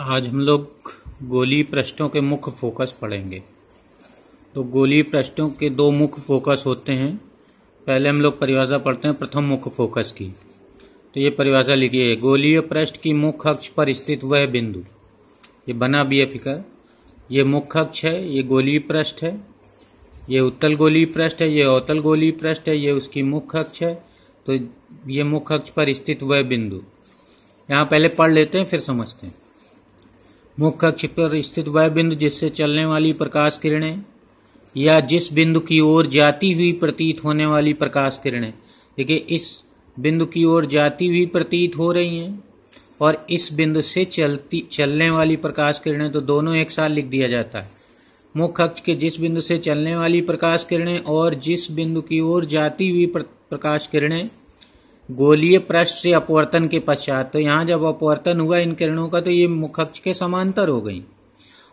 आज हम लोग गोली पृष्ठों के मुख्य फोकस पढ़ेंगे तो गोली पृष्ठों के दो मुख्य फोकस होते हैं पहले हम लोग परिभाषा पढ़ते हैं प्रथम मुख्य फोकस की तो ये परिभाषा लिखिए गोलीय पृष्ठ की मुख्य अक्ष पर स्थित वह बिंदु ये बना भी है फिकर ये मुख्य अक्ष है ये गोली पृष्ठ है ये उत्तल गोली पृष्ठ है ये अवतल गोली पृष्ठ है ये उसकी मुख्य अक्ष है तो ये मुख्य अक्ष पर स्थित वह बिंदु यहाँ पहले पढ़ लेते हैं फिर समझते हैं मुख्य कक्ष पर स्थित वह बिंदु जिससे चलने वाली प्रकाश किरणें या जिस बिंदु की ओर जाती हुई प्रतीत होने वाली प्रकाश किरणें देखिए इस बिंदु की ओर जाती हुई प्रतीत हो रही हैं और इस बिंदु से चलती चलने वाली प्रकाश किरणें तो दोनों एक साथ लिख दिया जाता है मुख्य अक्ष के जिस बिंदु से चलने वाली प्रकाश किरणें और जिस बिंदु की ओर जाती हुई प्रकाश किरणें गोलीय पृष्ठ से अपवर्तन के पश्चात तो यहाँ जब अपवर्तन हुआ इन किरणों का तो ये मुखक्ष के समांतर हो गई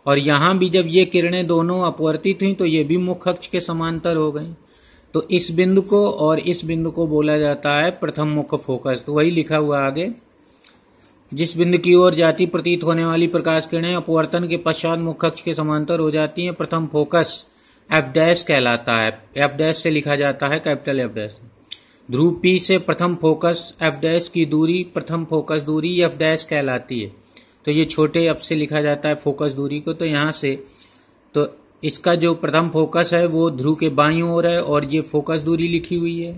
और यहाँ भी जब ये किरणें दोनों अपवर्तित हुई तो ये भी मुखक्ष के समांतर हो गई तो इस बिंदु को और इस बिंदु को बोला जाता है प्रथम मुख फोकस तो वही लिखा हुआ आगे जिस बिंदु की ओर जाति प्रतीत होने वाली प्रकाश किरणें अपवर्तन के पश्चात मुखक्ष के समांतर हो जाती हैं प्रथम फोकस एफ डैश कहलाता है एफ डैश से लिखा जाता है कैपिटल एफ डैश ध्रुव पी से प्रथम फोकस एफ डैश की दूरी प्रथम फोकस दूरी एफ डैश कहलाती है तो ये छोटे अब से लिखा जाता है फोकस दूरी को तो यहाँ से तो इसका जो प्रथम फोकस है वो ध्रुव के बाई ओर है और ये फोकस दूरी लिखी हुई है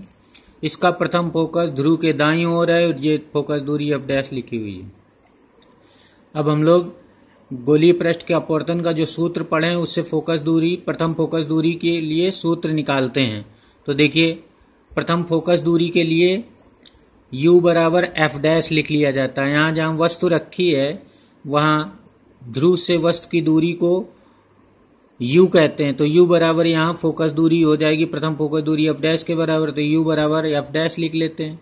इसका प्रथम फोकस ध्रुव के दाई ओर है और ये फोकस दूरी एफ डैश लिखी हुई है अब हम लोग गोली पृष्ठ के अपवर्तन का जो सूत्र पढ़े उससे फोकस दूरी प्रथम फोकस दूरी के लिए सूत्र निकालते हैं तो देखिए प्रथम फोकस दूरी के लिए u बराबर एफ डैश लिख लिया जाता है यहाँ जहाँ वस्तु रखी है वहाँ ध्रुव से वस्तु की दूरी को u कहते हैं तो u बराबर यहाँ फोकस दूरी हो जाएगी प्रथम फोकस दूरी एफ डैश के बराबर तो u बराबर एफ डैश लिख लेते हैं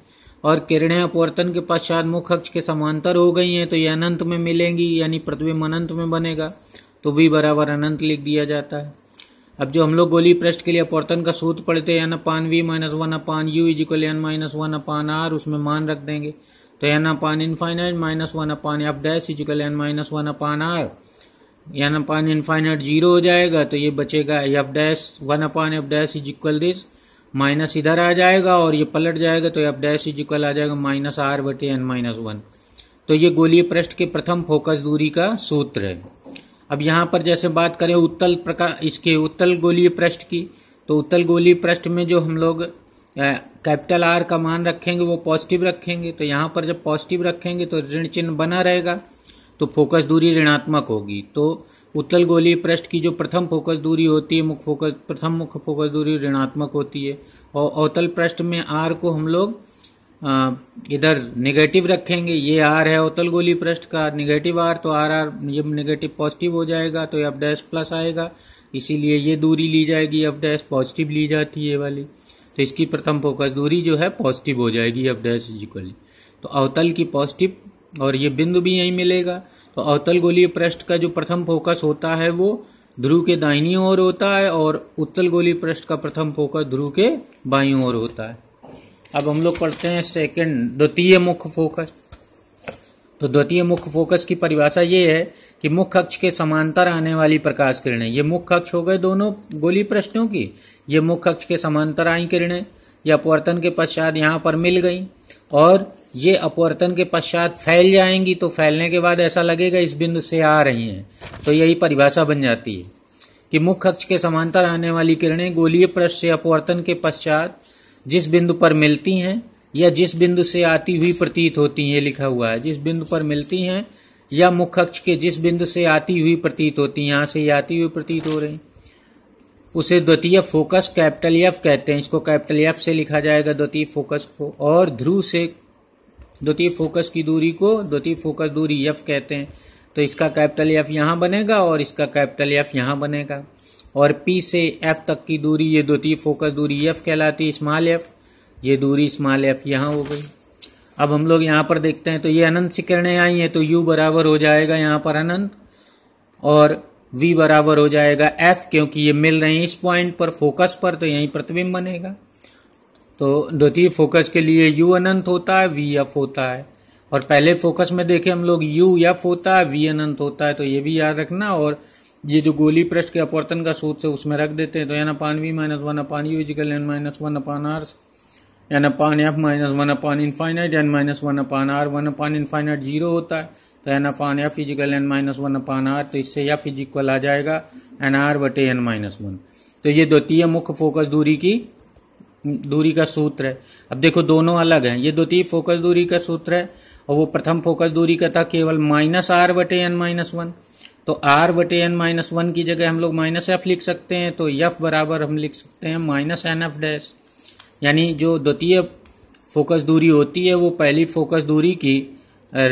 और किरणें अपवर्तन के पश्चात मुख्य अक्ष के समांतर हो गई हैं तो ये अनंत में मिलेंगी यानी प्रतिबिंब अनंत में बनेगा तो v बराबर अनंत लिख दिया जाता है अब जो हम लोग गोली प्रश्न के लिए अपवर्तन का सूत्र पढ़ते हैं n upon v minus one upon u is equal n minus one upon r उसमें मान रख देंगे तो n upon infinite minus one upon F dash is equal n minus one upon r n upon infinite zero हो जाएगा तो ये बचेगा F dash one upon F dash is equal this minus इधर आ जाएगा और ये पलट जाएगा तो एफ डैश इज इक्वल आ जाएगा माइनस आर बटे एन माइनस वन तो ये गोली प्रश्न के प्रथम फोकस दूरी का सूत्र है अब यहाँ पर जैसे बात करें उत्तल प्रकार इसके उत्तल गोलीय पृष्ठ की तो उत्तल गोलीय पृष्ठ में जो हम लोग कैपिटल आर का मान रखेंगे वो पॉजिटिव रखेंगे तो यहाँ पर जब पॉजिटिव रखेंगे तो ऋण चिन्ह बना रहेगा तो फोकस दूरी ऋणात्मक होगी तो उत्तल गोलीय पृष्ठ की जो प्रथम फोकस दूरी होती है मुख्य फोकस प्रथम मुख्य फोकस दूरी ऋणात्मक होती है और अवतल पृष्ठ में आर को हम लोग इधर नेगेटिव रखेंगे ये आर है उतल गोली पृष्ठ का नेगेटिव आर तो आर आर ये नेगेटिव पॉजिटिव हो जाएगा तो अब डैश प्लस आएगा इसीलिए ये दूरी ली जाएगी अब डैश पॉजिटिव ली जाती है वाली तो इसकी प्रथम फोकस दूरी जो है पॉजिटिव हो जाएगी अब डैश इक्वली तो अवतल की पॉजिटिव और ये बिंदु भी यहीं मिलेगा तो अवतल गोली पृष्ठ का जो प्रथम फोकस होता है वो ध्रुव के दाहिनी ओर होता है और उत्तल गोली पृष्ठ का प्रथम फोकस ध्रुव के बाई ओर होता है अब हम लोग पढ़ते हैं सेकंड द्वितीय मुख्य फोकस तो द्वितीय मुख्य फोकस की परिभाषा ये है कि मुख्य अक्ष के समांतर आने वाली प्रकाश किरणें ये मुख्य अक्ष हो गए दोनों गोली प्रश्नों की ये मुख्य अक्ष के समांतर आई किरणें ये अपवर्तन के पश्चात यहाँ पर मिल गई और ये अपवर्तन के पश्चात फैल जाएंगी तो फैलने के बाद ऐसा लगेगा इस बिंदु से आ रही हैं तो यही परिभाषा बन जाती है कि मुख्य अक्ष के समांतर आने वाली किरणें गोलीय प्रश्न से अपवर्तन के पश्चात जिस बिंदु पर मिलती हैं या जिस बिंदु से आती हुई प्रतीत होती हैं लिखा हुआ है जिस बिंदु पर मिलती हैं या मुख अक्ष के जिस बिंदु से आती हुई प्रतीत होती हैं यहां से आती हुई प्रतीत हो रही उसे द्वितीय फोकस कैपिटल एफ कहते हैं इसको कैपिटल एफ से लिखा जाएगा द्वितीय फोकस को और ध्रुव से द्वितीय फोकस की दूरी को द्वितीय फोकस दूरी एफ कहते हैं तो इसका कैपिटल एफ यहां बनेगा और इसका कैपिटल एफ यहां बनेगा और P से F तक की दूरी ये द्वितीय फोकस दूरी F कहलाती है स्मॉल f ये दूरी स्मॉल f यहाँ हो गई अब हम लोग यहाँ पर देखते हैं तो ये अनंत से किरणें आई हैं तो U बराबर हो जाएगा यहाँ पर अनंत और V बराबर हो जाएगा F क्योंकि ये मिल रहे हैं इस पॉइंट पर फोकस पर तो यहीं प्रतिबिंब बनेगा तो द्वितीय फोकस के लिए U अनंत होता है वी एफ होता है और पहले फोकस में देखे हम लोग U एफ होता है वी अनंत होता है तो ये भी याद रखना और ये जो गोली पृष्ठ के अपवर्तन का सूत्र है उसमें रख देते हैं तो यानी upon v minus one upon u is equal n minus one upon r यानी upon F minus one upon infinite n minus one upon r one upon infinite zero होता है तो n upon F is equal n minus one upon r तो इससे F is equal आ जाएगा n r बटे n minus one तो ये द्वितीय मुख्य फोकस दूरी की दूरी का सूत्र है अब देखो दोनों अलग हैं ये द्वितीय फोकस दूरी का सूत्र है और वो प्रथम फोकस दूरी का था केवल माइनस आर बटे एन माइनस वन तो आर बटे एन माइनस वन की जगह हम लोग माइनस एफ लिख सकते हैं तो यफ बराबर हम लिख सकते हैं माइनस एन एफ डैश यानी जो द्वितीय फोकस दूरी होती है वो पहली फोकस दूरी की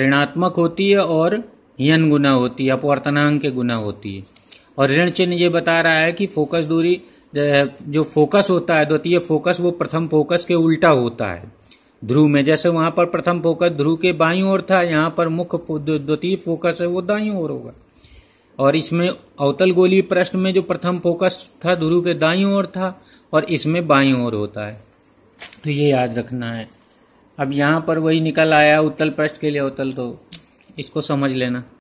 ऋणात्मक होती है और यन गुना होती है अपवर्तनांक के गुना होती है और ऋण चिन्ह ये बता रहा है कि फोकस दूरी जो फोकस होता है द्वितीय फोकस वो प्रथम फोकस के उल्टा होता है ध्रुव में जैसे वहां पर प्रथम फोकस ध्रुव के बाई ओर था यहाँ पर मुख्य द्वितीय फोकस है वो दाई ओर होगा और इसमें अवतल गोली प्रश्न में जो प्रथम फोकस था ध्रुव के दाई ओर था और इसमें बाई ओर होता है तो ये याद रखना है अब यहाँ पर वही निकल आया उत्तल प्रश्न के लिए अवतल तो इसको समझ लेना